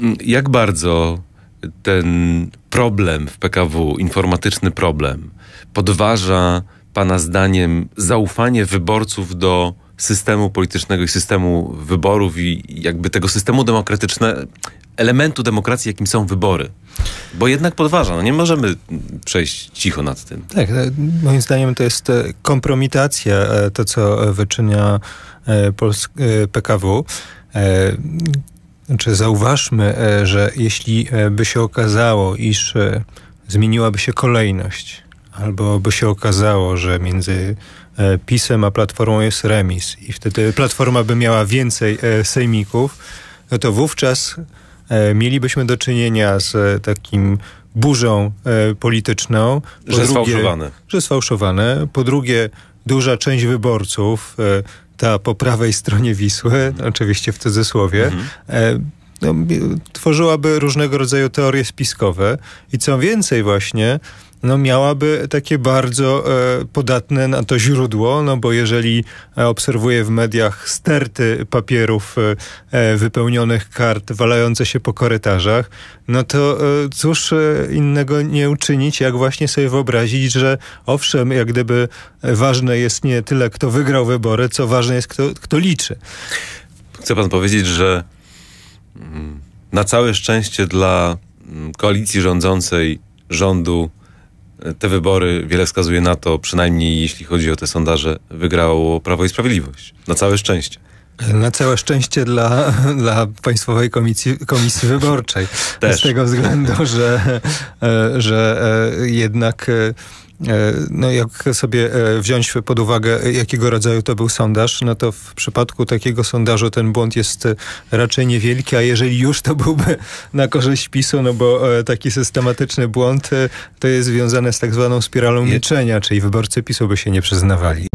Mm, jak bardzo ten problem w PKW, informatyczny problem, podważa Pana zdaniem zaufanie wyborców do systemu politycznego i systemu wyborów i jakby tego systemu demokratycznego, elementu demokracji, jakim są wybory. Bo jednak podważa, no nie możemy przejść cicho nad tym. Tak, e, moim zdaniem to jest e, kompromitacja, e, to co wyczynia PKW czy zauważmy, e, że jeśli e, by się okazało, iż e, zmieniłaby się kolejność, albo by się okazało, że między PiSem a Platformą jest remis i wtedy Platforma by miała więcej sejmików, no to wówczas mielibyśmy do czynienia z takim burzą polityczną. Po że drugie, sfałszowane. Że sfałszowane. Po drugie duża część wyborców, e, ta po prawej stronie Wisły, oczywiście w cudzysłowie, mhm. E, no, tworzyłaby różnego rodzaju teorie spiskowe. I co więcej właśnie, no miałaby takie bardzo e, podatne na to źródło, no bo jeżeli e, obserwuję w mediach sterty papierów e, e, wypełnionych kart walające się po korytarzach, no to e, cóż e, innego nie uczynić, jak właśnie sobie wyobrazić, że owszem, jak gdyby ważne jest nie tyle kto wygrał wybory, co ważne jest kto, kto liczy. Chce pan powiedzieć, że mm, na całe szczęście dla mm, koalicji rządzącej rządu te wybory, wiele wskazuje na to, przynajmniej jeśli chodzi o te sondaże, wygrało Prawo i Sprawiedliwość. Na całe szczęście. Na całe szczęście dla, dla Państwowej Komisji, Komisji Wyborczej. Też. Z tego względu, że, e, że e, jednak e, E, no jak sobie e, wziąć pod uwagę, e, jakiego rodzaju to był sondaż, no to w przypadku takiego sondażu ten błąd jest raczej niewielki, a jeżeli już to byłby na korzyść PiSu, no bo taki systematyczny błąd to jest związane z tak zwaną spiralą milczenia, czyli wyborcy PiSu by się nie przyznawali.